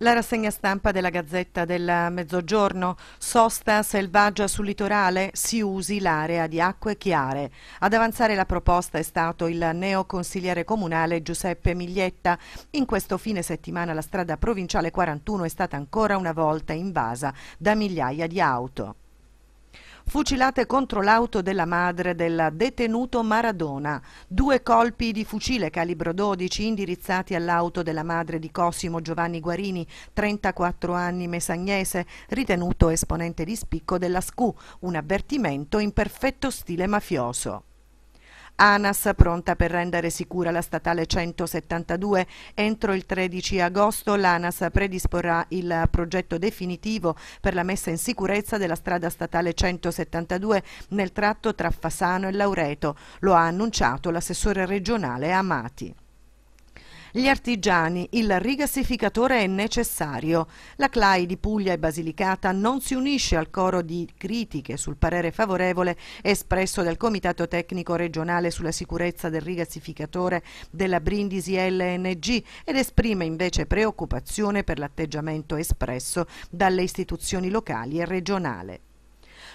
La rassegna stampa della Gazzetta del Mezzogiorno, sosta selvaggia sul litorale, si usi l'area di acque chiare. Ad avanzare la proposta è stato il neoconsigliere comunale Giuseppe Miglietta. In questo fine settimana la strada provinciale 41 è stata ancora una volta invasa da migliaia di auto fucilate contro l'auto della madre del detenuto Maradona. Due colpi di fucile calibro 12 indirizzati all'auto della madre di Cosimo Giovanni Guarini, 34 anni mesagnese, ritenuto esponente di spicco della SCU, un avvertimento in perfetto stile mafioso. ANAS pronta per rendere sicura la statale 172. Entro il 13 agosto l'ANAS predisporrà il progetto definitivo per la messa in sicurezza della strada statale 172 nel tratto tra Fasano e Laureto. Lo ha annunciato l'assessore regionale Amati. Gli artigiani, il rigassificatore è necessario. La CLAI di Puglia e Basilicata non si unisce al coro di critiche sul parere favorevole espresso dal Comitato Tecnico Regionale sulla sicurezza del rigassificatore della Brindisi LNG ed esprime invece preoccupazione per l'atteggiamento espresso dalle istituzioni locali e regionale.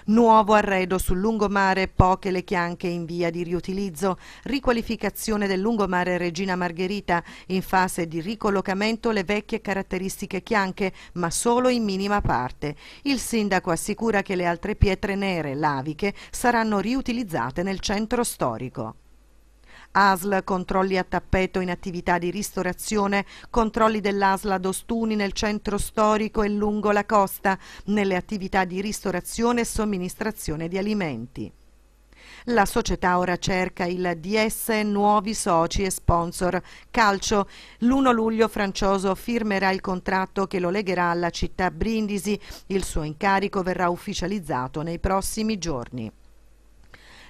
Nuovo arredo sul lungomare, poche le chianche in via di riutilizzo, riqualificazione del lungomare Regina Margherita, in fase di ricollocamento le vecchie caratteristiche chianche, ma solo in minima parte. Il sindaco assicura che le altre pietre nere, laviche, saranno riutilizzate nel centro storico. ASL controlli a tappeto in attività di ristorazione, controlli dell'ASL ad Ostuni nel centro storico e lungo la costa, nelle attività di ristorazione e somministrazione di alimenti. La società ora cerca il DS nuovi soci e sponsor. Calcio. L'1 luglio Francioso firmerà il contratto che lo legherà alla città Brindisi. Il suo incarico verrà ufficializzato nei prossimi giorni.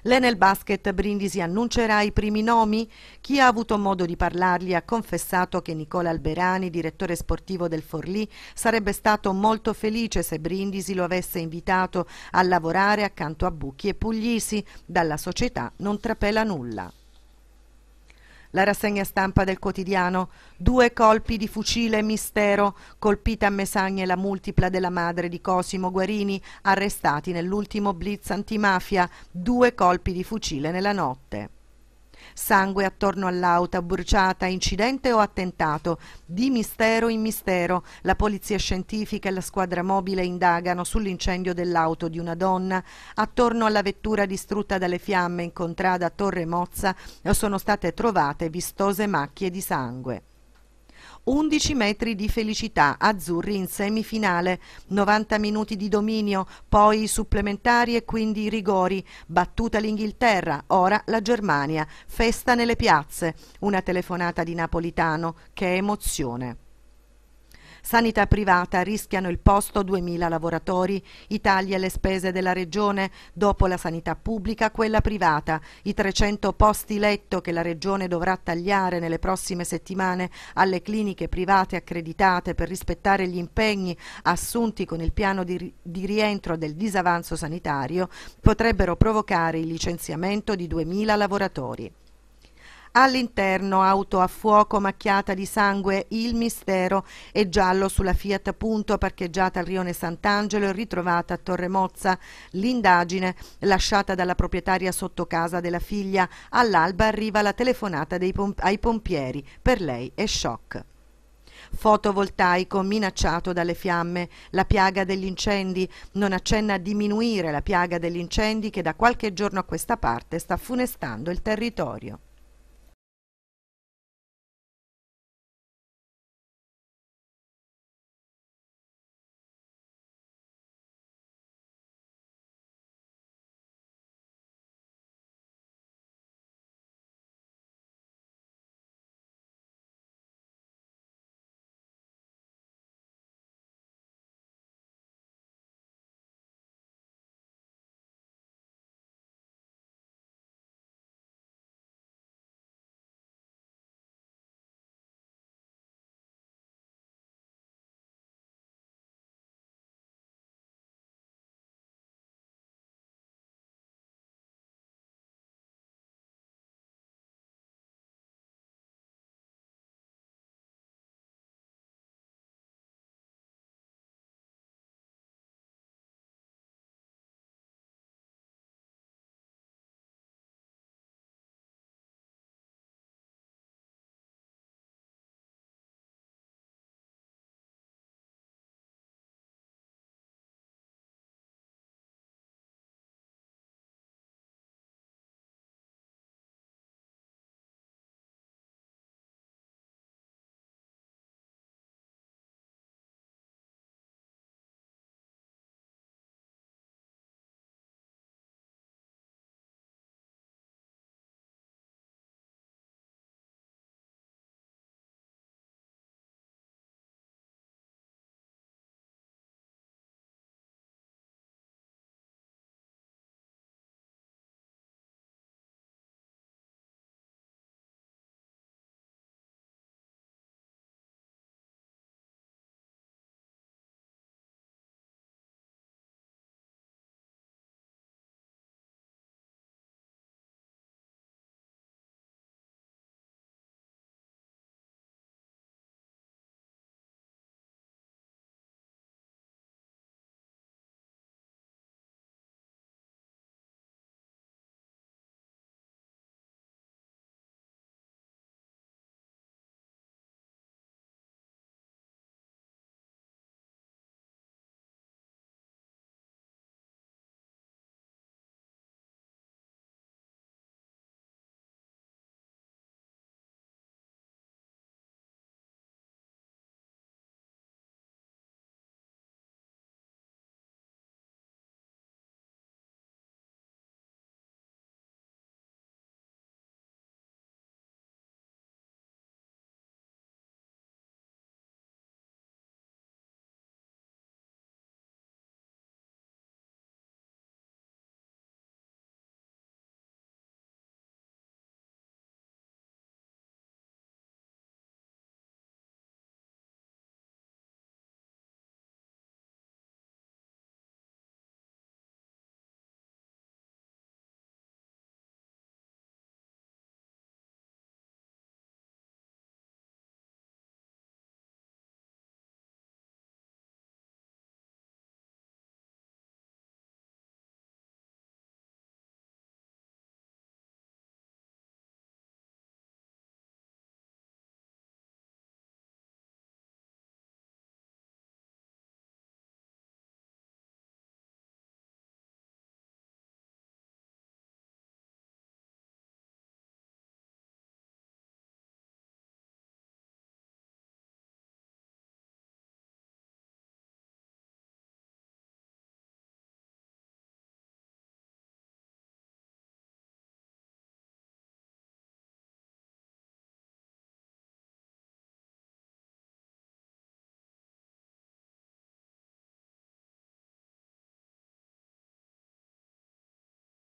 L'Enel Basket Brindisi annuncerà i primi nomi? Chi ha avuto modo di parlargli ha confessato che Nicola Alberani, direttore sportivo del Forlì, sarebbe stato molto felice se Brindisi lo avesse invitato a lavorare accanto a Bucchi e Puglisi. Dalla società non trapela nulla la rassegna stampa del quotidiano. Due colpi di fucile mistero, colpita a Mesagne la multipla della madre di Cosimo Guarini, arrestati nell'ultimo blitz antimafia, due colpi di fucile nella notte sangue attorno all'auta, bruciata, incidente o attentato. Di mistero in mistero, la polizia scientifica e la squadra mobile indagano sull'incendio dell'auto di una donna. Attorno alla vettura distrutta dalle fiamme in contrada Torre Mozza sono state trovate vistose macchie di sangue. 11 metri di felicità, azzurri in semifinale, 90 minuti di dominio, poi supplementari e quindi rigori, battuta l'Inghilterra, ora la Germania, festa nelle piazze, una telefonata di Napolitano, che emozione. Sanità privata, rischiano il posto 2.000 lavoratori, i tagli alle spese della Regione, dopo la sanità pubblica quella privata, i 300 posti letto che la Regione dovrà tagliare nelle prossime settimane alle cliniche private accreditate per rispettare gli impegni assunti con il piano di, di rientro del disavanzo sanitario, potrebbero provocare il licenziamento di 2.000 lavoratori. All'interno auto a fuoco macchiata di sangue Il Mistero è giallo sulla Fiat Punto parcheggiata al rione Sant'Angelo e ritrovata a Torre Mozza. L'indagine lasciata dalla proprietaria sotto casa della figlia. All'alba arriva la telefonata pom ai pompieri. Per lei è shock fotovoltaico minacciato dalle fiamme. La piaga degli incendi non accenna a diminuire la piaga degli incendi che da qualche giorno a questa parte sta funestando il territorio.